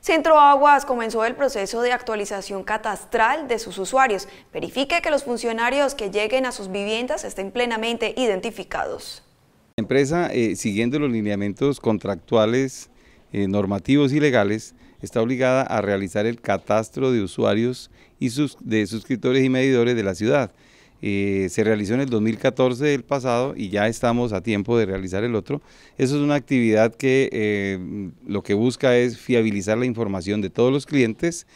Centro Aguas comenzó el proceso de actualización catastral de sus usuarios. Verifique que los funcionarios que lleguen a sus viviendas estén plenamente identificados. La empresa, eh, siguiendo los lineamientos contractuales, eh, normativos y legales, está obligada a realizar el catastro de usuarios y sus, de suscriptores y medidores de la ciudad. Eh, se realizó en el 2014 el pasado y ya estamos a tiempo de realizar el otro. Eso es una actividad que eh, lo que busca es fiabilizar la información de todos los clientes,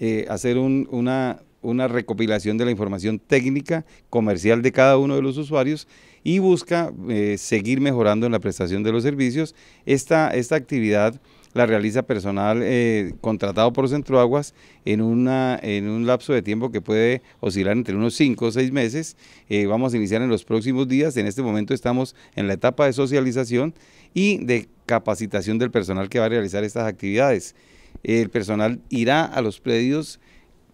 eh, hacer una, recopilación de la información técnica, comercial de cada uno de los usuarios y busca seguir mejorando en la prestación de los servicios. Esta, esta actividad la realiza personal eh, contratado por Centroaguas en, una, en un lapso de tiempo que puede oscilar entre unos 5 o 6 meses. Eh, vamos a iniciar en los próximos días. En este momento estamos en la etapa de socialización y de capacitación del personal que va a realizar estas actividades. El personal irá a los predios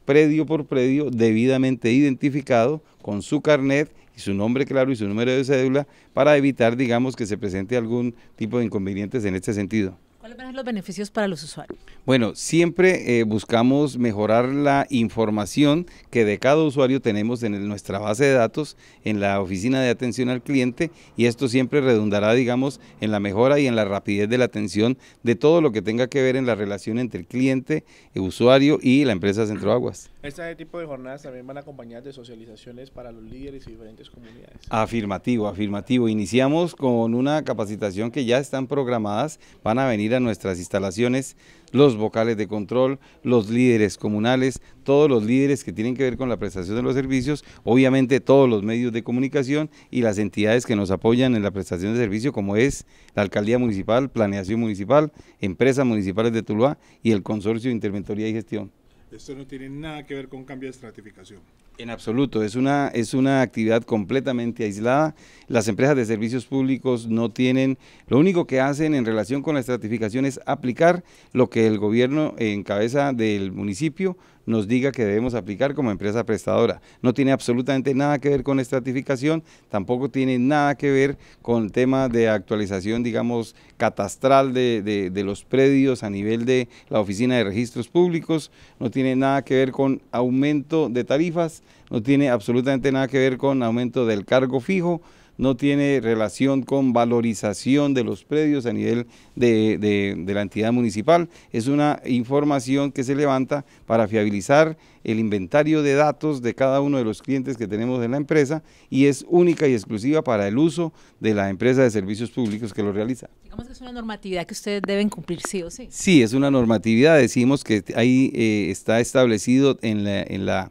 predio por predio debidamente identificado con su carnet y su nombre claro y su número de cédula para evitar, digamos, que se presente algún tipo de inconvenientes en este sentido. ¿Cuáles van a ser los beneficios para los usuarios? Bueno, siempre eh, buscamos mejorar la información que de cada usuario tenemos en nuestra base de datos, en la oficina de atención al cliente, y esto siempre redundará, digamos, en la mejora y en la rapidez de la atención de todo lo que tenga que ver en la relación entre el cliente, el usuario y la empresa Centro Aguas. Este tipo de jornadas también van acompañadas de socializaciones para los líderes y diferentes comunidades. Afirmativo, afirmativo. Iniciamos con una capacitación que ya están programadas, van a venir a nuestras instalaciones los vocales de control, los líderes comunales, todos los líderes que tienen que ver con la prestación de los servicios, obviamente todos los medios de comunicación y las entidades que nos apoyan en la prestación de servicio como es la Alcaldía Municipal, Planeación Municipal, Empresas Municipales de Tuluá y el Consorcio de Interventoría y Gestión. Esto no tiene nada que ver con cambio de estratificación. En absoluto, es una, es una actividad completamente aislada. Las empresas de servicios públicos no tienen, lo único que hacen en relación con la estratificación es aplicar lo que el gobierno en cabeza del municipio nos diga que debemos aplicar como empresa prestadora. No tiene absolutamente nada que ver con estratificación, tampoco tiene nada que ver con el tema de actualización, digamos, catastral de, de, los predios a nivel de la Oficina de Registros Públicos, no tiene nada que ver con aumento de tarifas, no tiene absolutamente nada que ver con aumento del cargo fijo, no tiene relación con valorización de los predios a nivel de, la entidad municipal. Es una información que se levanta para fiabilizar el inventario de datos de cada uno de los clientes que tenemos en la empresa y es única y exclusiva para el uso de la empresa de servicios públicos que lo realiza. Digamos que es una normatividad que ustedes deben cumplir sí o sí. Sí, es una normatividad. Decimos que ahí eh, está establecido En la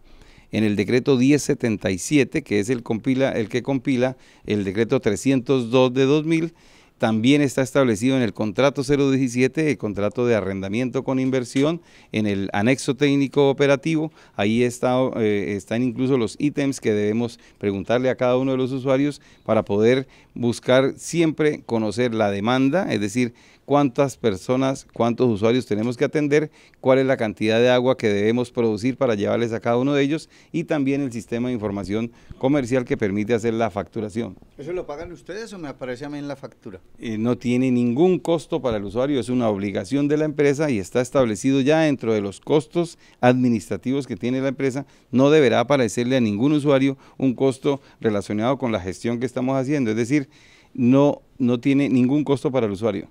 en el decreto 1077, que es el, compila, el que compila el decreto 302 de 2000 también está establecido en el contrato 017, el contrato de arrendamiento con inversión, en el anexo técnico operativo. Ahí eh, están incluso los ítems que debemos preguntarle a cada uno de los usuarios para poder buscar siempre conocer la demanda, es decir, cuántas personas, cuántos usuarios tenemos que atender, cuál es la cantidad de agua que debemos producir para llevarles a cada uno de ellos y también el sistema de información comercial que permite hacer la facturación. ¿Eso lo pagan ustedes o me aparece a mí en la factura? Eh, no tiene ningún costo para el usuario, es una obligación de la empresa y está establecido ya dentro de los costos administrativos que tiene la empresa. No deberá aparecerle a ningún usuario un costo relacionado con la gestión que estamos haciendo, es decir, no tiene ningún costo para el usuario.